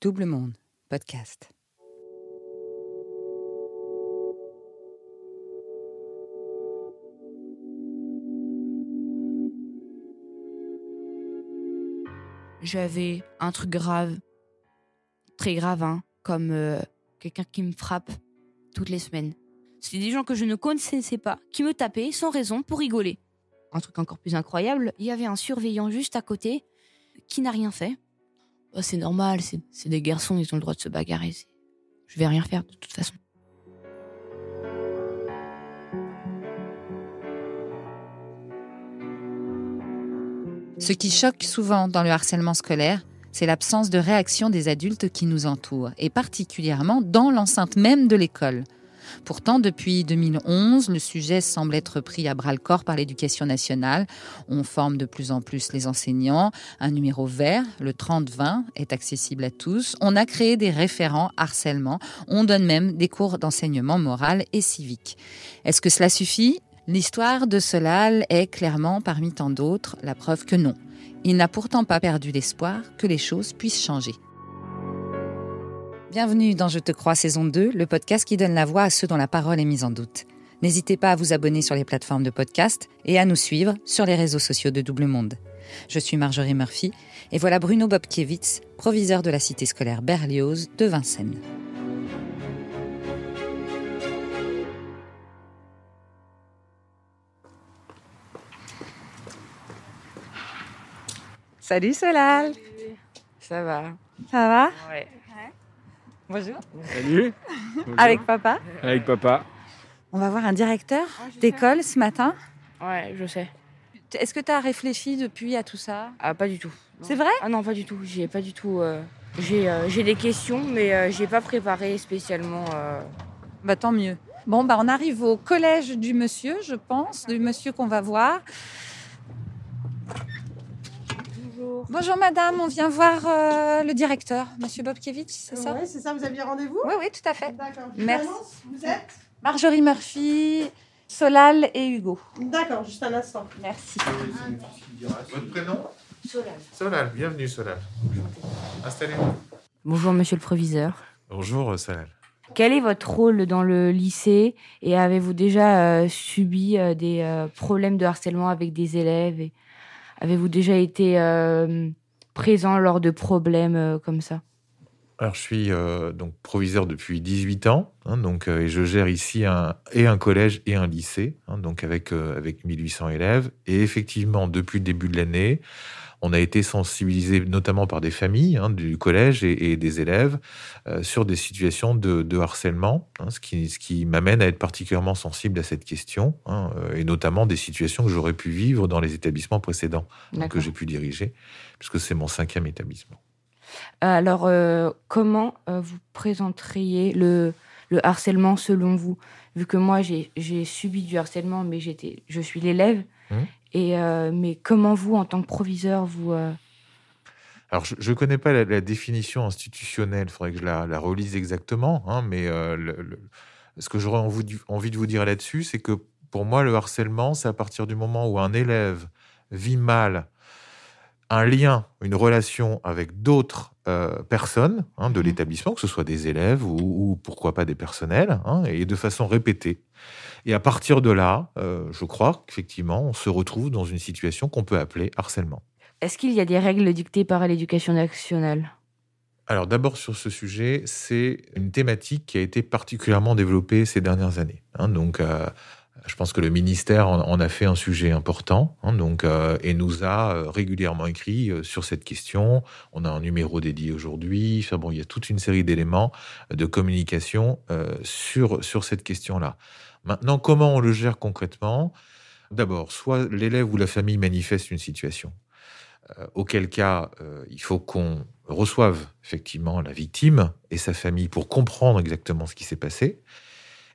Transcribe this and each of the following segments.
Double Monde, podcast. J'avais un truc grave, très grave, hein, comme euh, quelqu'un qui me frappe toutes les semaines. C'était des gens que je ne connaissais pas, qui me tapaient sans raison pour rigoler. Un truc encore plus incroyable, il y avait un surveillant juste à côté qui n'a rien fait bah, c'est normal, c'est des garçons, ils ont le droit de se bagarrer. Je vais rien faire de toute façon. Ce qui choque souvent dans le harcèlement scolaire, c'est l'absence de réaction des adultes qui nous entourent, et particulièrement dans l'enceinte même de l'école. Pourtant, depuis 2011, le sujet semble être pris à bras-le-corps par l'éducation nationale. On forme de plus en plus les enseignants. Un numéro vert, le 30 est accessible à tous. On a créé des référents harcèlement. On donne même des cours d'enseignement moral et civique. Est-ce que cela suffit L'histoire de Solal est clairement, parmi tant d'autres, la preuve que non. Il n'a pourtant pas perdu l'espoir que les choses puissent changer. Bienvenue dans Je te crois saison 2, le podcast qui donne la voix à ceux dont la parole est mise en doute. N'hésitez pas à vous abonner sur les plateformes de podcast et à nous suivre sur les réseaux sociaux de Double Monde. Je suis Marjorie Murphy et voilà Bruno Bobkiewicz, proviseur de la cité scolaire Berlioz de Vincennes. Salut Solal Ça va Ça va Bonjour. Salut. Avec papa Avec papa. On va voir un directeur d'école ce matin. Ouais, je sais. Est-ce que tu as réfléchi depuis à tout ça Ah, pas du tout. C'est vrai Ah non, pas du tout. J'ai pas du tout. Euh, euh, j'ai des questions, mais euh, j'ai pas préparé spécialement. Bah tant mieux. Bon, bah on arrive au collège du monsieur, je pense, du monsieur qu'on va voir. Bonjour. madame, on vient voir euh, le directeur, monsieur Bobkiewicz, c'est ça Oui, c'est ça, vous aviez rendez-vous Oui, oui, tout à fait. D'accord. Merci. Vous êtes Marjorie Murphy, Solal et Hugo. D'accord, juste un instant. Merci. Votre prénom Solal. Solal, bienvenue Solal. Installez-vous. Bonjour monsieur le proviseur. Bonjour euh, Solal. Quel est votre rôle dans le lycée et avez-vous déjà euh, subi des problèmes de harcèlement avec des élèves Avez-vous déjà été euh, présent lors de problèmes euh, comme ça alors, je suis euh, donc proviseur depuis 18 ans, hein, donc, et je gère ici un, et un collège et un lycée, hein, donc avec, avec 1800 élèves. Et effectivement, depuis le début de l'année, on a été sensibilisé notamment par des familles hein, du collège et, des élèves euh, sur des situations de, harcèlement, hein, ce qui, ce qui m'amène à être particulièrement sensible à cette question, hein, euh, et notamment des situations que j'aurais pu vivre dans les établissements précédents que j'ai pu diriger, puisque c'est mon cinquième établissement. Alors, euh, comment vous présenteriez le, harcèlement selon vous Vu que moi, j'ai subi du harcèlement, mais j'étais, je suis l'élève. Mmh. Euh, mais comment vous, en tant que proviseur, vous... Euh, Alors, je ne connais pas la, définition institutionnelle, il faudrait que je la, relise exactement, hein, mais euh, ce que j'aurais envie, envie de vous dire là-dessus, c'est que pour moi, le harcèlement, c'est à partir du moment où un élève vit mal un lien, une relation avec d'autres euh, personnes hein, de l'établissement, que ce soit des élèves ou, pourquoi pas des personnels, hein, et de façon répétée. Et à partir de là, euh, je crois qu'effectivement, on se retrouve dans une situation qu'on peut appeler harcèlement. Est-ce qu'il y a des règles dictées par l'éducation nationale Alors d'abord sur ce sujet, c'est une thématique qui a été particulièrement développée ces dernières années. Hein, donc euh, je pense que le ministère en, a fait un sujet important hein, euh, et nous a euh, régulièrement écrit euh, sur cette question. On a un numéro dédié aujourd'hui. bon, il y a toute une série d'éléments de communication sur, cette question-là. Maintenant, comment on le gère concrètement D'abord, soit l'élève ou la famille manifeste une situation, auquel cas il faut qu'on reçoive effectivement la victime et sa famille pour comprendre exactement ce qui s'est passé.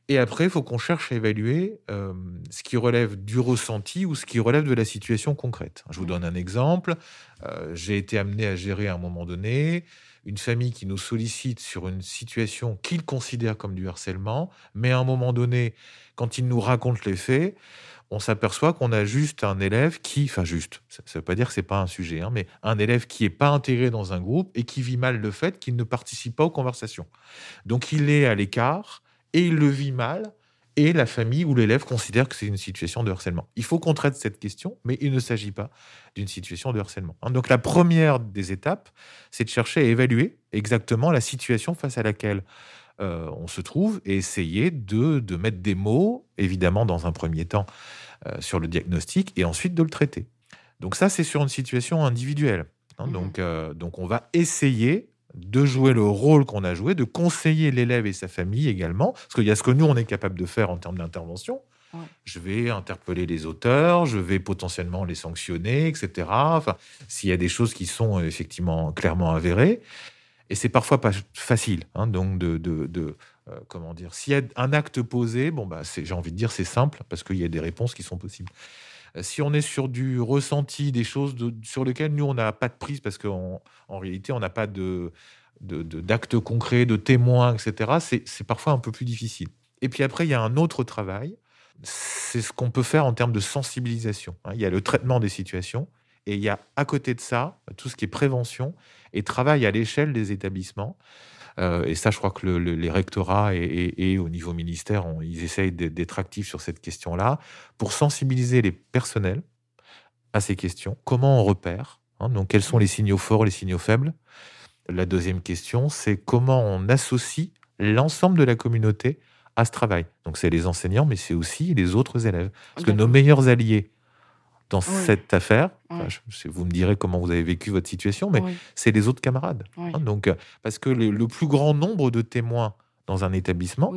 Et après, il faut qu'on cherche à évaluer euh, ce qui relève du ressenti ou ce qui relève de la situation concrète. Je vous mmh. donne un exemple. Euh, j'ai été amené à gérer à un moment donné une famille qui nous sollicite sur une situation qu'ils considèrent comme du harcèlement, mais à un moment donné, quand ils nous racontent les faits, on s'aperçoit qu'on a juste un élève qui, enfin juste, ça ne veut pas dire que c'est pas un sujet, hein, mais un élève qui n'est pas intégré dans un groupe et qui vit mal le fait qu'il ne participe pas aux conversations. Donc il est à l'écart, et il le vit mal, et la famille ou l'élève considère que c'est une situation de harcèlement. Il faut qu'on traite cette question, mais il ne s'agit pas d'une situation de harcèlement. Hein. Donc la première des étapes, c'est de chercher à évaluer exactement la situation face à laquelle euh, on se trouve et essayer de, mettre des mots, évidemment, dans un premier temps euh, sur le diagnostic et ensuite de le traiter. Donc ça, c'est sur une situation individuelle. Hein. Mmh donc, euh, donc on va essayer de jouer le rôle qu'on a joué, de conseiller l'élève et sa famille également, parce qu'il y a ce que nous, on est capable de faire en termes d'intervention. Je vais interpeller les auteurs, je vais potentiellement les sanctionner, etc. Enfin, s'il y a des choses qui sont euh, effectivement clairement avérées. Et c'est parfois pas facile, hein, donc de, euh, comment dire, s'il y a un acte posé, bon bah, j'ai envie de dire c'est simple parce qu'il y a des réponses qui sont possibles. Euh, si on est sur du ressenti, des choses sur lesquelles nous, on n'a pas de prise, parce qu'en réalité, on n'a pas de d'actes concrets, de témoins, etc., c'est parfois un peu plus difficile. Et puis après, il y a un autre travail, c'est ce qu'on peut faire en termes de sensibilisation. Hein. Il y a le traitement des situations, et il y a à côté de ça tout ce qui est prévention et travail à l'échelle des établissements. Euh, et ça, je crois que les rectorats et, au niveau ministère, ils essayent d'être actifs sur cette question-là pour sensibiliser les personnels à ces questions. Comment on repère hein, Donc, quels sont les signaux forts, les signaux faibles La deuxième question, c'est comment on associe l'ensemble de la communauté à ce travail. Donc, c'est les enseignants, mais c'est aussi les autres élèves. Parce que nos meilleurs alliés dans cette affaire. vous me direz comment vous avez vécu votre situation, mais c'est les autres camarades. Hein. donc, euh, parce que le, plus grand nombre de témoins dans un établissement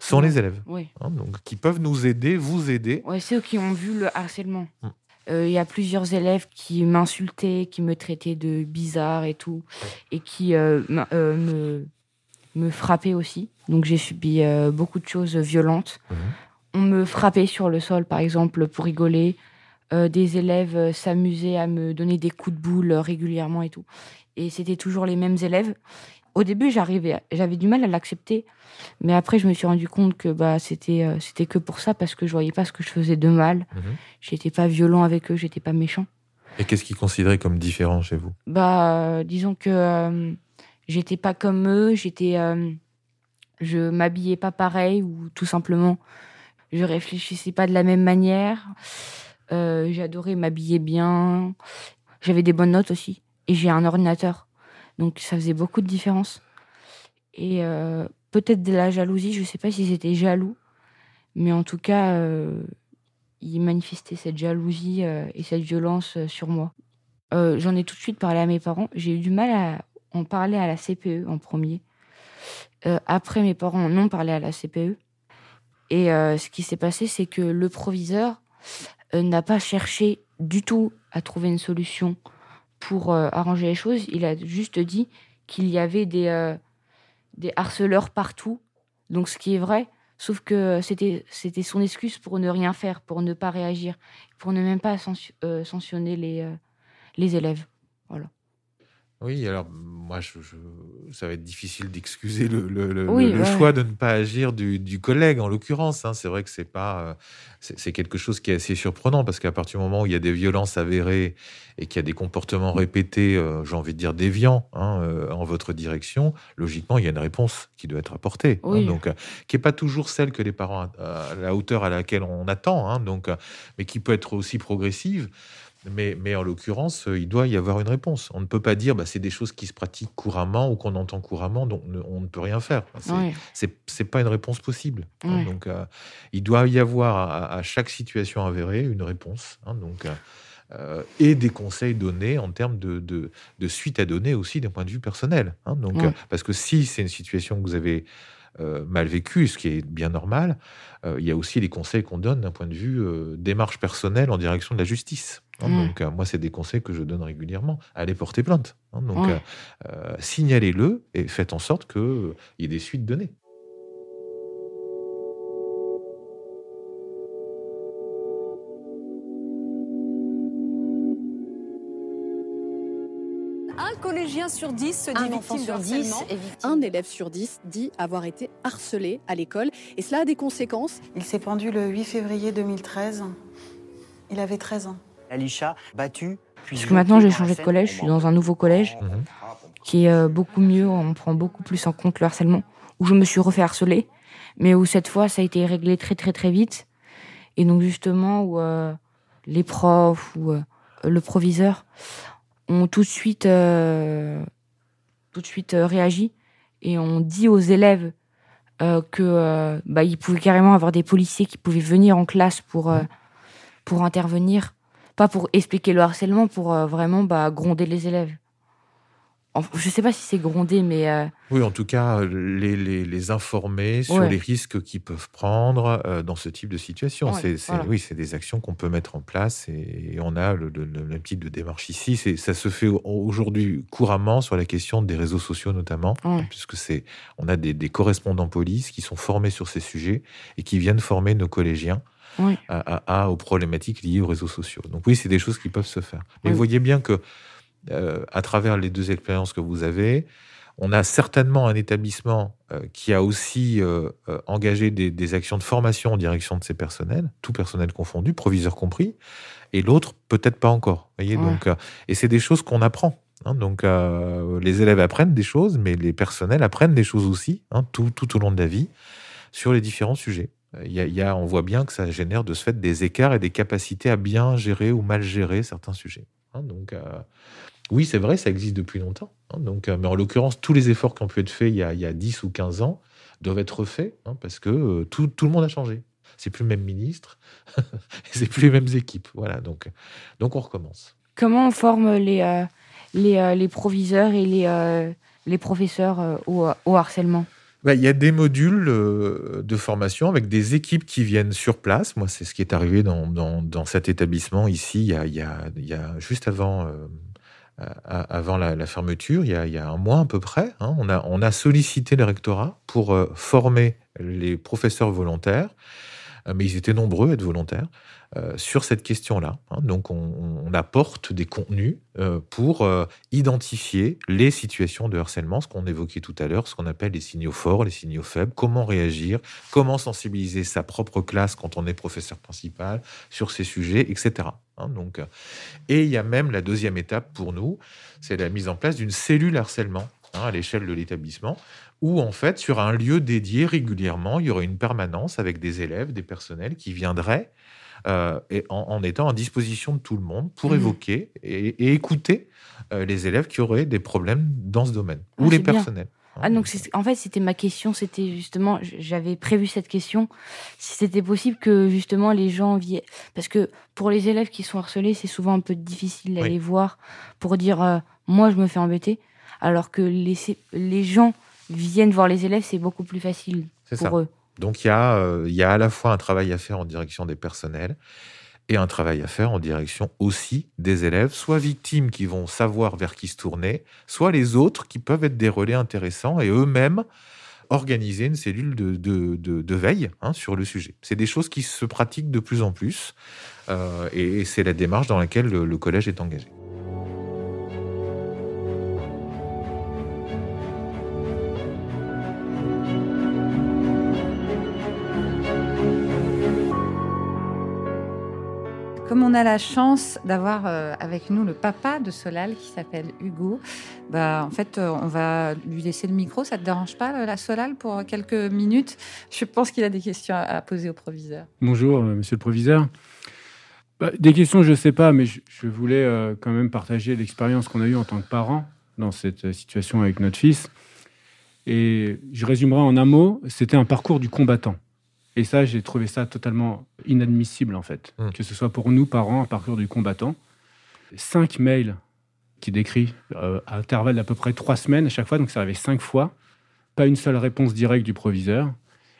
sont les élèves, hein, donc qui peuvent nous aider, vous aider. Ouais, ceux qui ont vu le harcèlement. Mm. Euh, il y a plusieurs élèves qui m'insultaient, qui me traitaient de bizarre et tout, et qui euh, me, frappaient aussi. Donc j'ai subi beaucoup de choses violentes. On me frappait sur le sol, par exemple, pour rigoler. Euh, des élèves euh, s'amusaient à me donner des coups de boule euh, régulièrement et tout. Et c'était toujours les mêmes élèves. Au début, j'arrivais, j'avais du mal à l'accepter, mais après, je me suis rendu compte que bah c'était c'était que pour ça parce que je voyais pas ce que je faisais de mal. Mhm. J'étais pas violent avec eux, j'étais pas méchant. Et qu'est-ce qu'ils considéraient comme différent chez vous Bah, disons que j'étais pas comme eux, j'étais, je m'habillais pas pareil ou tout simplement, je réfléchissais pas de la même manière. Euh, J'adorais m'habiller bien. J'avais des bonnes notes aussi. Et j'ai un ordinateur. Donc ça faisait beaucoup de différence. Et euh, peut-être de la jalousie, je ne sais pas si c'était jaloux. Mais en tout cas, euh, il manifestait cette jalousie euh, et cette violence sur moi. J'en ai tout de suite parlé à mes parents. J'ai eu du mal à en parler à la CPE en premier. après, mes parents en ont parlé à la CPE. Et ce qui s'est passé, c'est que le proviseur euh, n'a pas cherché du tout à trouver une solution pour euh, arranger les choses. Il a juste dit qu'il y avait des, euh, des harceleurs partout. Donc, ce qui est vrai, Sauf que c'était son excuse pour ne rien faire, pour ne pas réagir, pour ne même pas sanctionner les, les élèves. Oui, alors moi, ça va être difficile d'excuser le, choix de ne pas agir du, collègue, en l'occurrence. Hein. C'est vrai que c'est pas, euh, c'est quelque chose qui est assez surprenant parce qu'à partir du moment où il y a des violences avérées et qu'il y a des comportements répétés, euh, j'ai envie de dire déviants, hein, euh, en votre direction, logiquement, il y a une réponse qui doit être apportée. Hein. donc, qui n'est pas toujours celle que les parents, à la hauteur à laquelle on attend, donc, mais qui peut être aussi progressive. Mais, en l'occurrence, euh, il doit y avoir une réponse. On ne peut pas dire bah, c'est des choses qui se pratiquent couramment ou qu'on entend couramment, donc on ne peut rien faire. C'est n'est pas une réponse possible. Hein, donc euh, il doit y avoir à, chaque situation avérée une réponse. Hein, donc. Euh, et des conseils donnés en termes de, suite à donner aussi d'un point de vue personnel. Hein, donc, Parce que si c'est une situation que vous avez mal vécue, ce qui est bien normal, il y a aussi les conseils qu'on donne d'un point de vue démarche personnelle en direction de la justice. Hein, mm. Donc, euh, moi, c'est des conseils que je donne régulièrement. Allez porter plainte. Hein, donc, euh, euh, signalez-le et faites en sorte qu'il y ait des suites données. Un collégien sur dix se dit sur dix Un élève sur dix dit avoir été harcelé à l'école. Et cela a des conséquences. Il s'est pendu le 8 février 2013. Il avait 13 ans. Alisha, battu. Puisque maintenant j'ai changé de collège, je suis dans un nouveau collège mhm. qui est euh, beaucoup mieux, on prend beaucoup plus en compte le harcèlement, où je me suis refait harceler, mais où cette fois ça a été réglé très très très vite. Et donc justement où euh, les profs ou euh, le proviseur ont tout de suite, tout de suite réagi et ont dit aux élèves qu'ils que bah, ils pouvaient carrément avoir des policiers qui pouvaient venir en classe pour mhm. pour intervenir pas pour expliquer le harcèlement, pour euh, vraiment bah, gronder les élèves. je ne sais pas si c'est gronder, mais... Euh, oui, en tout cas, les, informer sur les risques qu'ils peuvent prendre euh, dans ce type de situation. c'est, Oui, c'est des actions qu'on peut mettre en place et, on a le, même type de démarche ici. ça se fait aujourd'hui couramment sur la question des réseaux sociaux notamment, puisque c'est, on a des correspondants police qui sont formés sur ces sujets et qui viennent former nos collégiens à, aux problématiques liées aux réseaux sociaux. Donc oui, c'est des choses qui peuvent se faire. Mais vous voyez bien que euh, à travers les deux expériences que vous avez, on a certainement un établissement euh, qui a aussi euh, engagé des, actions de formation en direction de ses personnels, tout personnel confondu, proviseur compris, et l'autre peut-être pas encore. donc, et c'est des choses qu'on apprend. Hein. donc les élèves apprennent des choses, mais les personnels apprennent des choses aussi, hein, tout, tout au long de la vie, sur les différents sujets. Euh, on voit bien que ça génère de ce fait des écarts et des capacités à bien gérer ou mal gérer certains sujets. Hein. donc, euh, oui, c'est vrai, ça existe depuis longtemps. Hein. donc, euh, mais en l'occurrence, tous les efforts qui ont pu être faits il y a, 10 ou 15 ans doivent être faits hein, parce que tout, le monde a changé. C'est plus le même ministre, c'est plus les mêmes équipes. Voilà, donc, donc on recommence. Comment on forme les, les, proviseurs et les, professeurs au harcèlement il y a des modules euh, de formation avec des équipes qui viennent sur place. Moi, c'est ce qui est arrivé dans, cet établissement ici, juste avant, euh, la, fermeture, il y, a, un mois à peu près. Hein, on, a, sollicité le rectorat pour euh, former les professeurs volontaires euh, mais ils étaient nombreux à être volontaires euh, sur cette question-là. Hein. Donc on, apporte des contenus euh, pour identifier les situations de harcèlement, ce qu'on évoquait tout à l'heure, ce qu'on appelle les signaux forts, les signaux faibles, comment réagir, comment sensibiliser sa propre classe quand on est professeur principal sur ces sujets, etc. Hein. donc, et il y a même la deuxième étape pour nous, c'est la mise en place d'une cellule harcèlement hein, à l'échelle de l'établissement, où en fait, sur un lieu dédié régulièrement, il y aurait une permanence avec des élèves, des personnels qui viendraient euh, et en, étant à disposition de tout le monde pour mmh évoquer et, écouter euh, les élèves qui auraient des problèmes dans ce domaine, ah, ou les personnels. Hein. Ah, donc en fait, c'était ma question, c'était justement, j'avais prévu cette question, si c'était possible que justement les gens viennent. Parce que pour les élèves qui sont harcelés, c'est souvent un peu difficile d'aller voir pour dire euh, moi je me fais embêter, alors que les, les gens viennent voir les élèves, c'est beaucoup plus facile pour eux. Donc euh, il y, a, à la fois un travail à faire en direction des personnels et un travail à faire en direction aussi des élèves, soit victimes qui vont savoir vers qui se tourner, soit les autres qui peuvent être des relais intéressants et eux-mêmes organiser une cellule de, de, veille hein, sur le sujet. C'est des choses qui se pratiquent de plus en plus euh, et c'est la démarche dans laquelle le collège est engagé. Comme on a la chance d'avoir euh, avec nous le papa de Solal qui s'appelle Hugo, bah, en fait, euh, on va lui laisser le micro. Ça ne te dérange pas, euh, la Solal, pour quelques minutes Je pense qu'il a des questions à poser au proviseur. Bonjour, monsieur le proviseur. Bah, des questions, je ne sais pas, mais je, voulais quand même partager l'expérience qu'on a eue en tant que parents dans cette situation avec notre fils. Et je résumerai en un mot, c'était un parcours du combattant. Et ça, j'ai trouvé ça totalement inadmissible, en fait, hmm. que ce soit pour nous, parents, à parcours du combattant. Cinq mails qui décrit euh, à intervalles d'à peu près trois semaines à chaque fois, donc ça avait cinq fois, pas une seule réponse directe du proviseur,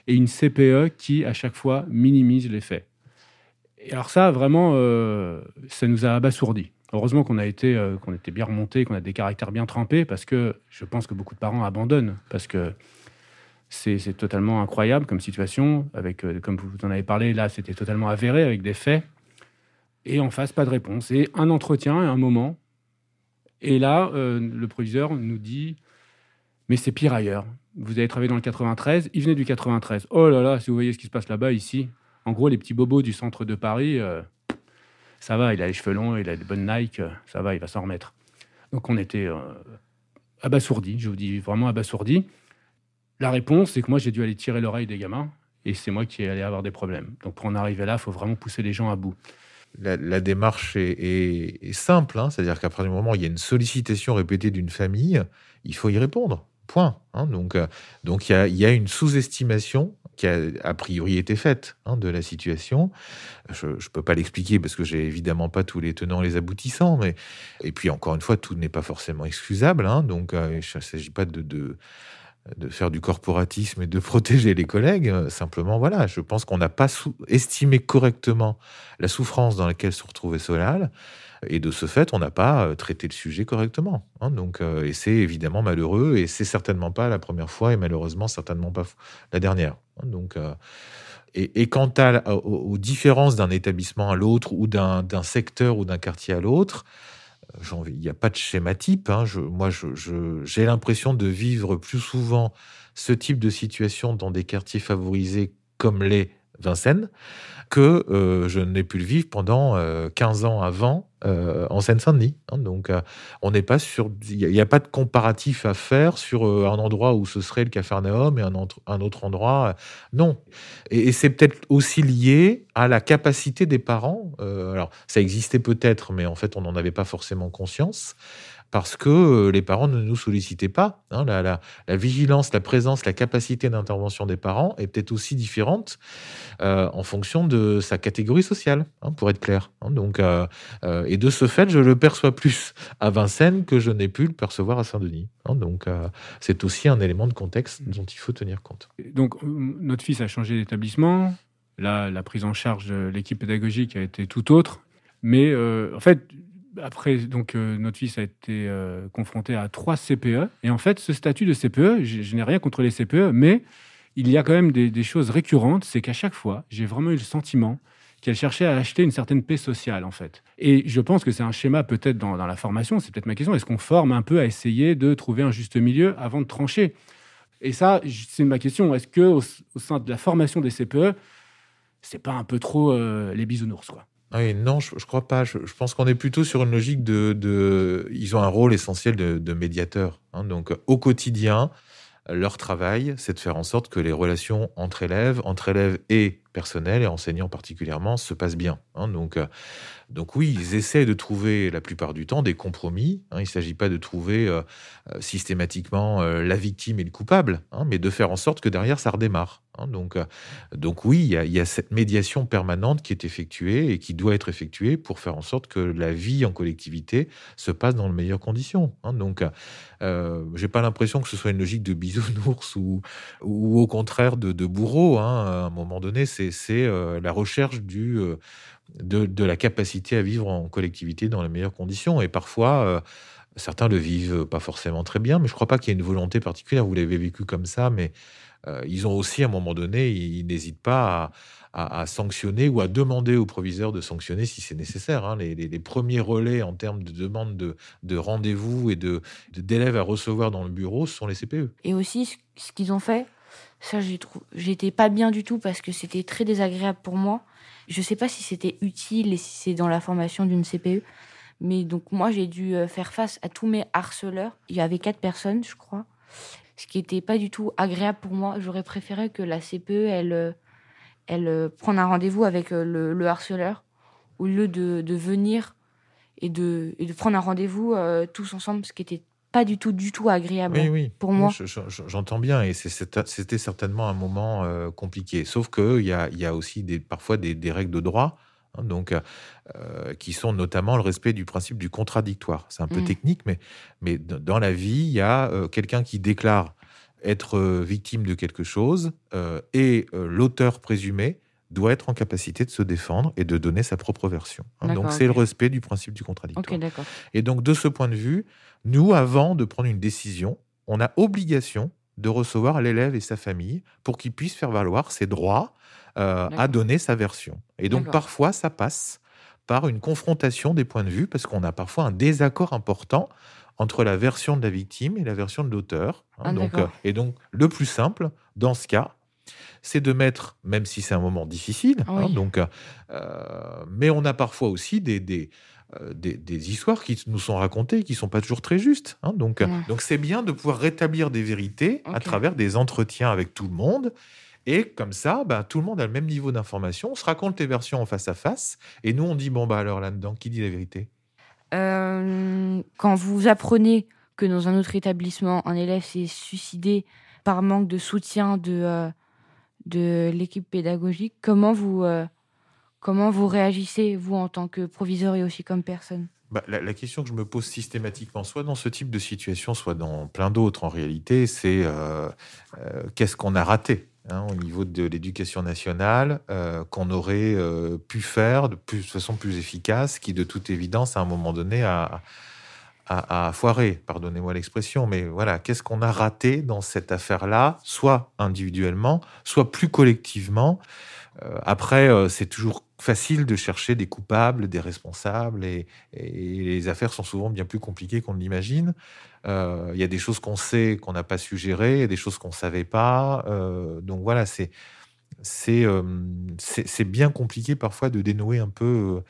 et une CPE qui, à chaque fois, minimise les faits. Et alors ça, vraiment, euh, ça nous a abasourdis. Heureusement qu'on a été, euh, qu'on était bien remontés, qu'on a des caractères bien trempés, parce que je pense que beaucoup de parents abandonnent, parce que c'est totalement incroyable comme situation. Avec, euh, comme vous en avez parlé, là, c'était totalement avéré avec des faits. Et en face, pas de réponse. Et un entretien, un moment. Et là, euh, le proviseur nous dit Mais c'est pire ailleurs. Vous avez travaillé dans le 93, il venait du 93. Oh là là, si vous voyez ce qui se passe là-bas, ici. En gros, les petits bobos du centre de Paris, euh, ça va, il a les cheveux longs, il a de bonnes Nike, ça va, il va s'en remettre. Donc on était abasourdis, je vous dis vraiment abasourdis. La réponse, c'est que moi, j'ai dû aller tirer l'oreille des gamins et c'est moi qui ai allé avoir des problèmes. Donc pour en arriver là, il faut vraiment pousser les gens à bout. La, démarche est, simple, hein. c'est-à-dire qu'à partir du moment où il y a une sollicitation répétée d'une famille, il faut y répondre. Point. Hein. donc, euh, donc il y a, une sous-estimation qui a a priori été faite hein, de la situation. Je ne peux pas l'expliquer parce que j'ai évidemment pas tous les tenants, et les aboutissants. Mais et puis encore une fois, tout n'est pas forcément excusable. donc euh, il ne s'agit pas de, de, de faire du corporatisme et de protéger les collègues. Euh, simplement, voilà, je pense qu'on n'a pas estimé correctement la souffrance dans laquelle se retrouvait Solal. Et de ce fait, on n'a pas euh, traité le sujet correctement. Hein. donc, euh, et c'est évidemment malheureux, et c'est certainement pas la première fois, et malheureusement certainement pas la dernière. Hein. donc, et, quant aux différences d'un établissement à l'autre, ou d'un secteur ou d'un quartier à l'autre, il n'y a pas de schéma type. Hein, moi, j'ai l'impression de vivre plus souvent ce type de situation dans des quartiers favorisés comme les Vincennes, que euh, je n'ai pu le vivre pendant 15 euh, ans avant euh, en Seine-Saint-Denis. Hein. donc, on n'est pas sur. Il n'y a, pas de comparatif à faire sur un endroit où ce serait le Cafarnaum et un, un autre endroit. non. Et, et c'est peut-être aussi lié à la capacité des parents. alors, ça existait peut-être, mais en fait, on n'en avait pas forcément conscience parce que euh, les parents ne nous sollicitaient pas. Hein, la, vigilance, la présence, la capacité d'intervention des parents est peut-être aussi différente euh, en fonction de sa catégorie sociale, hein, pour être clair. Hein. donc, euh, et de ce fait, je le perçois plus à Vincennes que je n'ai pu le percevoir à Saint-Denis. donc c'est aussi un élément de contexte dont il faut tenir compte. Donc notre fils a changé d'établissement. Là, la prise en charge de l'équipe pédagogique a été tout autre. Mais en fait, après, donc, euh, notre fils a été euh, confronté à trois CPE. Et en fait, ce statut de CPE, je, n'ai rien contre les CPE, mais il y a quand même des, choses récurrentes. C'est qu'à chaque fois, j'ai vraiment eu le sentiment qu'elle cherchait à acheter une certaine paix sociale, en fait. Et je pense que c'est un schéma, peut-être, dans, la formation, c'est peut-être ma question. Est-ce qu'on forme un peu à essayer de trouver un juste milieu avant de trancher Et ça, c'est ma question. Est-ce que au, sein de la formation des CPE, c'est pas un peu trop euh, les bisounours, quoi ah non, je, ne crois pas. Je, pense qu'on est plutôt sur une logique de, ils ont un rôle essentiel de, médiateur. Hein. donc au quotidien, leur travail, c'est de faire en sorte que les relations entre élèves, entre élèves et personnel et enseignants particulièrement, se passent bien. Hein. donc, euh, donc oui, ils essaient de trouver la plupart du temps des compromis. Hein. il ne s'agit pas de trouver euh, euh, systématiquement la victime et le coupable, mais de faire en sorte que derrière ça redémarre. Hein. donc, euh, donc oui, il y, a, cette médiation permanente qui est effectuée et qui doit être effectuée pour faire en sorte que la vie en collectivité se passe dans les meilleures conditions. Hein. donc, euh, j'ai pas l'impression que ce soit une logique de bisounours ou, ou au contraire de, bourreau. Hein. À un moment donné, c'est euh, la recherche euh, de, la capacité à vivre en collectivité dans les meilleures conditions. Et parfois certains le vivent pas forcément très bien, mais je crois pas qu'il y ait une volonté particulière. Vous l'avez vécu comme ça, mais euh, ils ont aussi, à un moment donné, ils, n'hésitent pas à, sanctionner ou à demander au proviseurs de sanctionner si c'est nécessaire. Hein. Les, premiers relais en termes de demande de, rendez-vous et de d'élèves à recevoir dans le bureau ce sont les CPE. Et aussi, ce qu'ils ont fait, ça, j'étais pas bien du tout parce que c'était très désagréable pour moi. Je sais pas si c'était utile et si c'est dans la formation d'une CPE. Mais donc, moi, j'ai dû euh, faire face à tous mes harceleurs. Il y avait quatre personnes, je crois ce qui n'était pas du tout agréable pour moi. J'aurais préféré que la CPE, elle, euh, elle euh, prenne un rendez-vous avec euh, le, harceleur au lieu de, venir et de, prendre un rendez-vous tous ensemble, ce qui n'était pas du tout, du tout agréable oui, pour moi. J'entends bien, et c'était certainement un moment compliqué. Sauf qu'il y a, y a aussi des, parfois des, règles de droit Hein, donc, euh, qui sont notamment le respect du principe du contradictoire. C'est un peu mm. technique, mais, mais dans la vie, il y a euh, quelqu'un qui déclare être euh, victime de quelque chose et l'auteur présumé doit être en capacité de se défendre et de donner sa propre version. Hein. donc, c'est le respect du principe du contradictoire. et donc, de ce point de vue, nous, avant de prendre une décision, on a obligation de recevoir l'élève et sa famille pour qu'il puissent faire valoir ses droits euh, a donné sa version. Et donc parfois, ça passe par une confrontation des points de vue, parce qu'on a parfois un désaccord important entre la version de la victime et la version de l'auteur. Hein. Ah, donc, euh, et donc, le plus simple, dans ce cas, c'est de mettre, même si c'est un moment difficile, hein, donc, euh, mais on a parfois aussi des, des, histoires qui nous sont racontées qui ne sont pas toujours très justes. Hein. donc, donc c'est bien de pouvoir rétablir des vérités à travers des entretiens avec tout le monde et comme ça, bah, tout le monde a le même niveau d'information. On se raconte les versions en face à face. Et nous, on dit bon, bah alors là-dedans, qui dit la vérité euh, Quand vous apprenez que dans un autre établissement, un élève s'est suicidé par manque de soutien de, euh, de l'équipe pédagogique, comment vous, euh, comment vous réagissez, vous, en tant que proviseur et aussi comme personne bah, la, question que je me pose systématiquement, soit dans ce type de situation, soit dans plein d'autres en réalité, c'est qu'est-ce qu'on a raté Hein, au niveau de l'éducation nationale euh, qu'on aurait euh, pu faire de, plus, façon plus efficace, qui de toute évidence, à un moment donné, a, foiré, pardonnez-moi l'expression, mais voilà, qu'est-ce qu'on a raté dans cette affaire-là, soit individuellement, soit plus collectivement. Euh, après, c'est toujours facile de chercher des coupables, des responsables, et, et, les affaires sont souvent bien plus compliquées qu'on ne l'imagine. Euh, il y a des choses qu'on sait qu'on n'a pas suggérées, des choses qu'on ne savait pas. Euh, donc voilà, c'est euh, c'est c'est bien compliqué parfois de dénouer un peu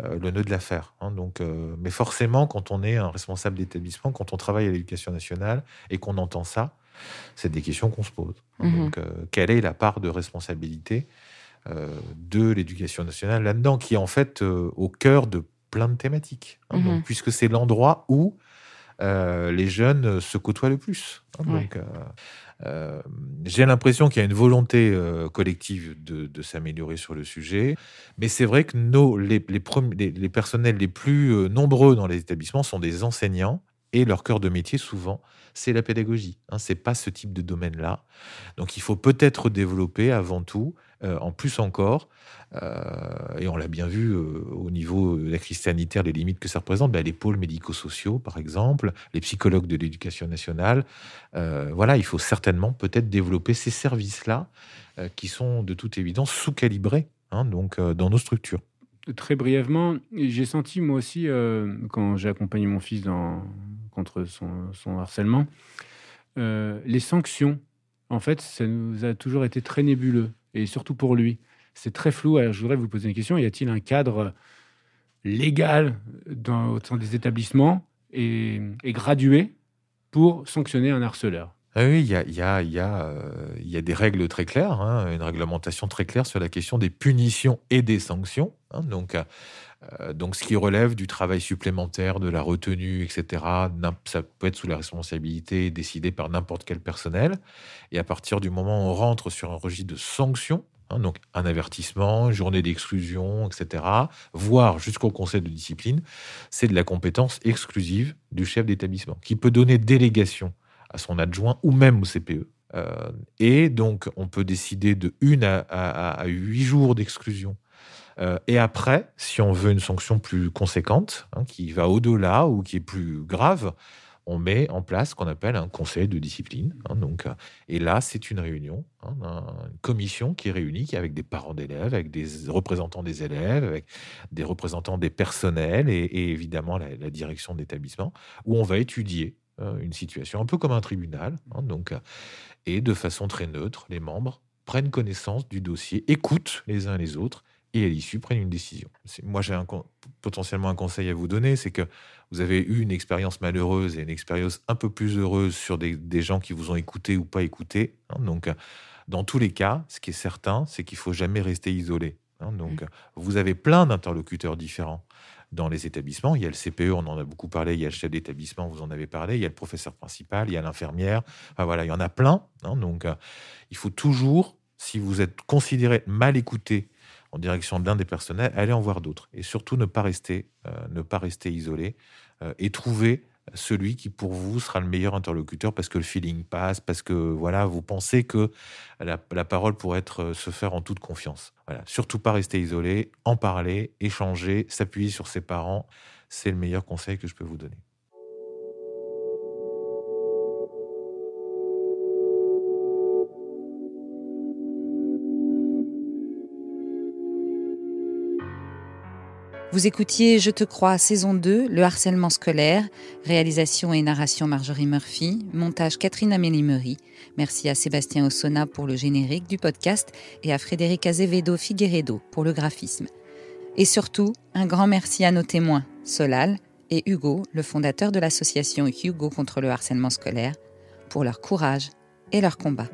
le nœud de l'affaire. Hein, donc, mais forcément, quand on est un responsable d'établissement, quand on travaille à l'éducation nationale et qu'on entend ça, c'est des questions qu'on se pose. Hein, mhm. quelle est la part de responsabilité de l'éducation nationale là-dedans, qui est en fait au cœur de plein de thématiques. Hein, mhm. puisque c'est l'endroit où euh, les jeunes se côtoient le plus. Hein. donc, euh, euh, j'ai l'impression qu'il y a une volonté collective de, s'améliorer sur le sujet, mais c'est vrai que nos, les, les, personnels les plus nombreux dans les établissements sont des enseignants et leur cœur de métier souvent, c'est la pédagogie. Hein, c'est pas ce type de domaine-là. Donc il faut peut-être développer avant tout, euh, en plus encore, euh, et on l'a bien vu euh, au niveau de la crise sanitaire, les limites que ça représente, ben, les pôles médico-sociaux par exemple, les psychologues de l'éducation nationale. voilà, il faut certainement peut-être développer ces services-là qui sont de toute évidence sous-calibrés hein, donc, dans nos structures très brièvement, j'ai senti moi aussi, quand j'ai accompagné mon fils dans, contre son, harcèlement. Euh, les sanctions, en fait, ça nous a toujours été très nébuleux, et surtout pour lui. C'est très flou. Alors, je voudrais vous poser une question. Y a-t-il un cadre légal dans, au sein des établissements et gradué pour sanctionner un harceleur oui, il y a, des règles très claires, hein, une réglementation très claire sur la question des punitions et des sanctions. Hein, donc, euh, euh, donc, ce qui relève du travail supplémentaire, de la retenue, etc., ça peut être sous la responsabilité décidée par n'importe quel personnel. Et à partir du moment où on rentre sur un registre de sanctions, hein, donc un avertissement, journée d'exclusion, etc., voire jusqu'au conseil de discipline, c'est de la compétence exclusive du chef d'établissement, qui peut donner délégation à son adjoint ou même au CPE. Euh, et donc, on peut décider de une à, huit 8 jours d'exclusion. Euh, et après, si on veut une sanction plus conséquente, hein, qui va au-delà ou qui est plus grave, on met en place ce qu'on appelle un conseil de discipline. Hein, donc, euh, et là, c'est une réunion, hein, une commission qui est réunie avec des parents d'élèves, avec des représentants des élèves, avec des représentants des personnels et, évidemment la direction d'établissement, où on va étudier euh, une situation, un peu comme un tribunal. Hein, donc, euh, et de façon très neutre, les membres prennent connaissance du dossier, écoutent les uns les autres et à l'issue prennent une décision. Moi, j'ai potentiellement un conseil à vous donner, c'est que vous avez eu une expérience malheureuse et une expérience un peu plus heureuse sur des, gens qui vous ont écouté ou pas écouté. Hein, donc, euh, dans tous les cas, ce qui est certain, c'est qu'il faut jamais rester isolé. Hein, donc, mmh. vous avez plein d'interlocuteurs différents dans les établissements. Il y a le CPE, on en a beaucoup parlé, il y a le chef d'établissement, vous en avez parlé, il y a le professeur principal, il y a l'infirmière, voilà, il y en a plein. Hein. donc euh, il faut toujours, si vous êtes considéré mal écouté en direction d'un des personnels, aller en voir d'autres. Et surtout ne pas rester, euh, ne pas rester isolé euh, et trouver celui qui pour vous sera le meilleur interlocuteur parce que le feeling passe, parce que voilà, vous pensez que la, parole pourrait être, euh, se faire en toute confiance. Voilà, surtout pas rester isolé, en parler, échanger, s'appuyer sur ses parents, c'est le meilleur conseil que je peux vous donner. Vous écoutiez Je te crois, saison 2, Le harcèlement scolaire, réalisation et narration Marjorie Murphy, montage Catherine Amélie Meury. Merci à Sébastien Ossona pour le générique du podcast et à Frédéric Azevedo Figueredo pour le graphisme. Et surtout, un grand merci à nos témoins, Solal et Hugo, le fondateur de l'association Hugo contre le harcèlement scolaire, pour leur courage et leur combat.